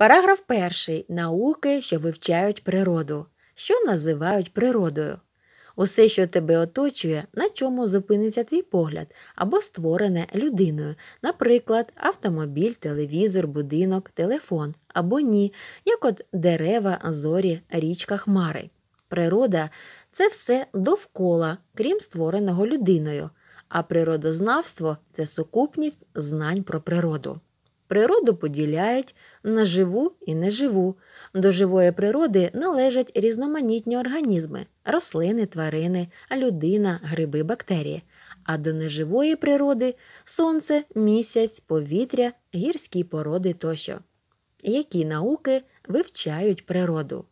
Параграф перший науки, що вивчають природу, що називають природою. Усе, що тебе оточує, на чому зупиниться твій погляд, або створене людиною, наприклад, автомобіль, телевізор, будинок, телефон або ні, як от дерева, зорі, річка, хмари. Природа це все довкола, крім створеного людиною, а природознавство це сукупність знань про природу. Природу поділяють на живу і неживу. До живої природи належать різноманітні організми рослини, тварини, людина, гриби, бактерії. А до неживої природи сонце, місяць, повітря, гірські породи тощо. Які науки вивчають природу?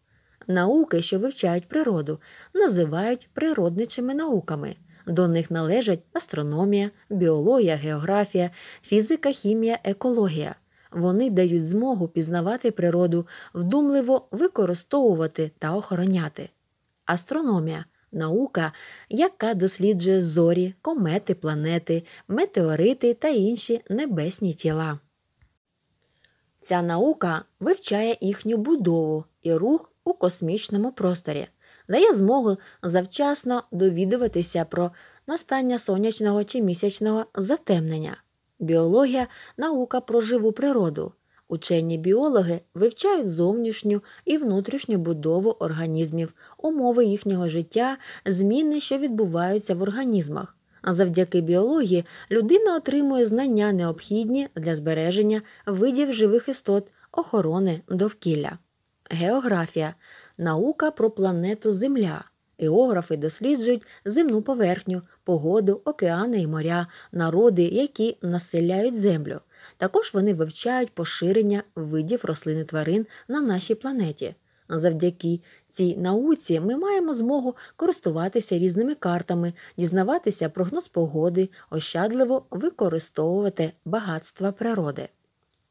Науки, що вивчають природу, називають природничими науками. До них належать астрономія, біологія, географія, фізика, хімія, екологія. Вони дають змогу пізнавати природу, вдумливо використовувати та охороняти. Астрономія наука, яка досліджує зорі, комети, планети, метеорити та інші небесні тіла. Ця наука вивчає їхню будову і рух у космічному просторі дає змогу завчасно довідуватися про настання сонячного чи місячного затемнення. Біологія наука про живу природу. Учені біологи вивчають зовнішню і внутрішню будову організмів, умови їхнього життя, зміни, що відбуваються в організмах. Завдяки біології людина отримує знання необхідні для збереження видів живих істот, охорони довкілля. Географія наука про планету Земля. Географи досліджують земну поверхню, погоду, океани і моря, народи, які населяють землю. Також вони вивчають поширення видів рослин і тварин на нашій планеті. Завдяки цій науці ми маємо змогу користуватися різними картами, дізнаватися прогноз погоди, ощадливо використовувати багатства природи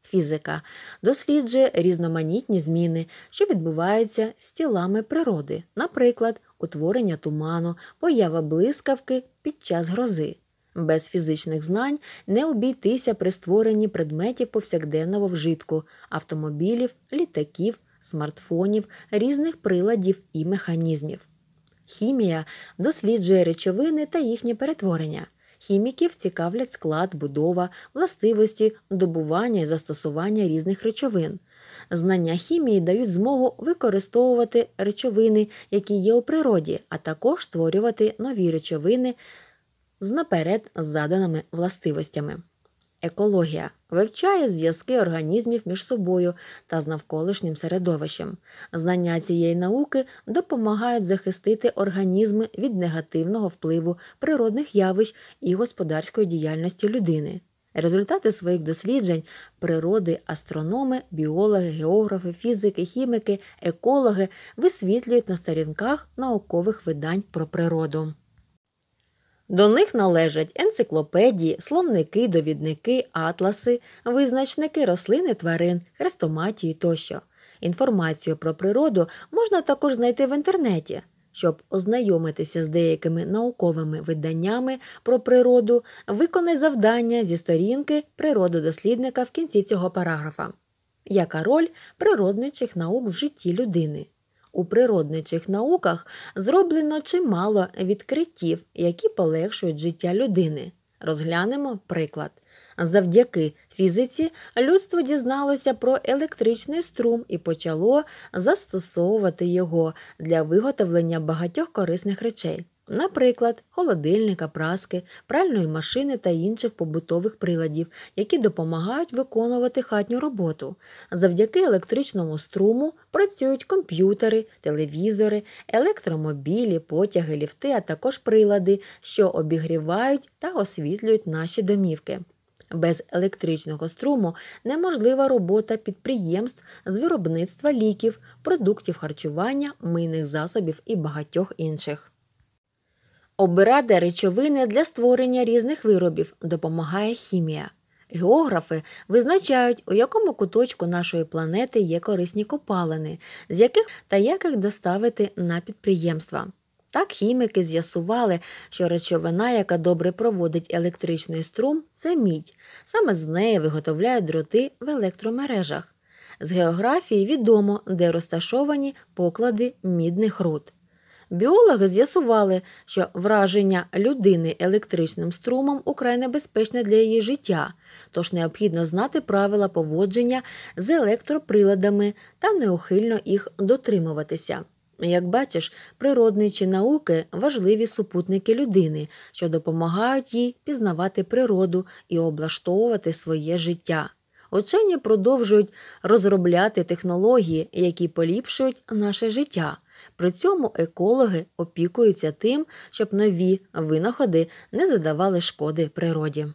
фізика, досліджує різноманітні зміни, що відбуваються з тілами природи, наприклад, утворення туману, поява блискавки під час грози. Без фізичних знань не обійтися при створенні предметів повсякденного вжитку, автомобілів, літаків, смартфонів, різних приладів і механізмів. Хімія досліджує речовини та їхнє перетворення. Хіміків цікавлять склад, будова, властивості, добування і застосування різних речовин. Знання хімії дають змогу використовувати речовини, які є у природі, а також створювати нові речовини з наперед заданими властивостями. Екологія вивчає зв'язки організмів між собою та з навколишнім середовищем. Знання цієї науки допомагають захистити організми від негативного впливу природних явищ і господарської діяльності людини. Результати своїх досліджень природи, астрономи, біологи, географи, фізики, хіміки, екологи висвітлюють на сторінках наукових видань про природу. До них належать енциклопедії, словники, довідники, атласи, визначники рослини тварин, хрестоматії тощо. Інформацію про природу можна також знайти в інтернеті. Щоб ознайомитися з деякими науковими виданнями про природу, виконай завдання зі сторінки природодослідника в кінці цього параграфа. Яка роль природничих наук в житті людини? у природничих науках зроблено чимало відкриттів, які полегшують життя людини. Розглянемо приклад. Завдяки фізиці людство дізналося про електричний струм і почало застосовувати його для виготовлення багатьох корисних речей. Наприклад, холодильника, праски, пральної машини та інших побутових приладів, які допомагають виконувати хатню роботу. Завдяки електричному струму працюють комп'ютери, телевізори, електромобілі, потяги, ліфти, а також прилади, що обігрівають та освітлюють наші домівки. Без електричного струму неможлива робота підприємств з виробництва ліків, продуктів харчування, мийних засобів і багатьох інших. Обирати речовини для створення різних виробів допомагає хімія. Географи визначають, у якому куточку нашої планети є корисні копалини, з яких та як їх доставити на підприємства. Так хіміки з'ясували, що речовина, яка добре проводить електричний струм, це мідь. Саме з неї виготовляють дроти в електромережах. З географії відомо, де розташовані поклади мідних руд. Біологи з'ясували, що враження людини електричним струмом украй небезпечне для її життя, тож необхідно знати правила поводження з електроприладами та неухильно їх дотримуватися. Як бачиш, природничі науки важливі супутники людини, що допомагають їй пізнавати природу і облаштовувати своє життя. Учені продовжують розробляти технології, які поліпшують наше життя. При цьому екологи опікуються тим, щоб нові винаходи не задавали шкоди природі.